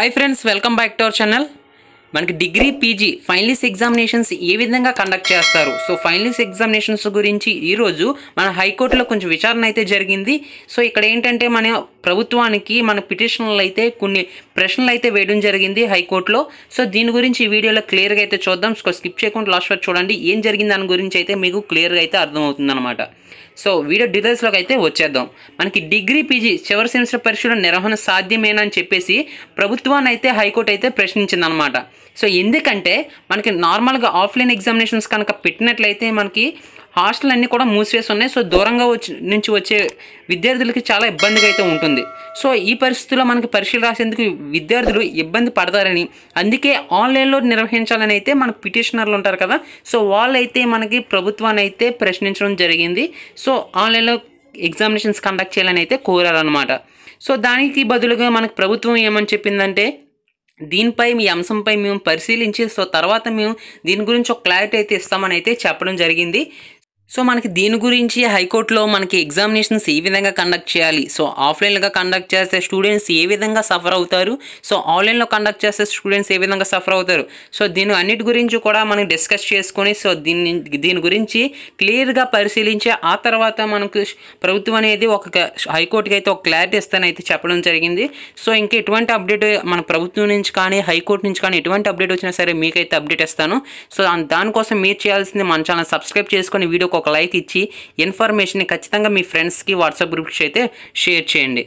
hi friends welcome back to our channel మనకి degree PG finals examinations ఏ విధంగా conduct చేస్తారు సో ఫైనలిస్ ఎగ్జామినేషన్స్ గురించి ఈరోజు మన హైకోర్టులో కొంచెం విచారణ అయితే జరిగింది సో ఇక్కడ ఏంటంటే మన ప్రభుత్వానికి మన పిటిషన్లు అయితే కొన్ని ప్రశ్నలు అయితే వేయడం జరిగింది హైకోర్టులో సో దీని గురించి ఈ వీడియోలో క్లియర్గా అయితే చూద్దాం స్కిప్ చేయకుండా లాస్ట్ వరకు చూడండి ఏం జరిగింది దాని గురించి అయితే మీకు క్లియర్గా అయితే అర్థమవుతుంది అనమాట సో వీడియో డీటెయిల్స్లోకి అయితే వచ్చేద్దాం మనకి డిగ్రీ పీజీ చివరి సెమిస్టర్ పరీక్షల నిర్వహణ సాధ్యమేనా అని చెప్పేసి ప్రభుత్వాన్ని అయితే హైకోర్టు అయితే అనమాట సో ఎందుకంటే మనకి నార్మల్గా ఆఫ్లైన్ ఎగ్జామినేషన్స్ కనుక పెట్టినట్లయితే మనకి హాస్టల్ అన్నీ కూడా మూసివేసి ఉన్నాయి సో దూరంగా వచ్చి నుంచి వచ్చే విద్యార్థులకి చాలా ఇబ్బందిగా అయితే ఉంటుంది సో ఈ పరిస్థితుల్లో మనకి పరీక్షలు రాసేందుకు విద్యార్థులు ఇబ్బంది పడతారని అందుకే ఆన్లైన్లో నిర్వహించాలని అయితే మన పిటిషనర్లు ఉంటారు కదా సో వాళ్ళైతే మనకి ప్రభుత్వాన్ని అయితే ప్రశ్నించడం జరిగింది సో ఆన్లైన్లో ఎగ్జామినేషన్స్ కండక్ట్ చేయాలని అయితే కోరారనమాట సో దానికి బదులుగా మనకు ప్రభుత్వం ఏమని చెప్పిందంటే దీనిపై మీ అంశంపై మేము పరిశీలించి సో తర్వాత మేము దీని గురించి ఒక క్లారిటీ అయితే ఇస్తామని అయితే చెప్పడం జరిగింది సో మనకి దీని గురించి హైకోర్టులో మనకి ఎగ్జామినేషన్స్ ఏ విధంగా కండక్ట్ చేయాలి సో ఆఫ్లైన్గా కండక్ట్ చేస్తే స్టూడెంట్స్ ఏ విధంగా సఫర్ అవుతారు సో ఆన్లైన్లో కండక్ట్ చేస్తే స్టూడెంట్స్ ఏ విధంగా సఫర్ అవుతారు సో దీని అన్నిటి గురించి కూడా మనం డిస్కస్ చేసుకొని సో దీని దీని గురించి క్లియర్గా పరిశీలించి ఆ తర్వాత మనకు ప్రభుత్వం అనేది ఒక హైకోర్టుకి అయితే ఒక క్లారిటీ ఇస్తానైతే చెప్పడం జరిగింది సో ఇంకా ఎటువంటి అప్డేట్ మన ప్రభుత్వం నుంచి కానీ హైకోర్టు నుంచి కానీ ఎటువంటి అప్డేట్ వచ్చినా సరే మీకైతే అప్డేట్ ఇస్తాను సో దానికోసం మీరు చేయాల్సింది మన ఛానల్ సబ్స్క్రైబ్ చేసుకొని వీడియో ఒక లైక్ ఇచ్చి ఇన్ఫర్మేషన్ని ఖచ్చితంగా మీ ఫ్రెండ్స్కి వాట్సాప్ గ్రూప్స్ అయితే షేర్ చేయండి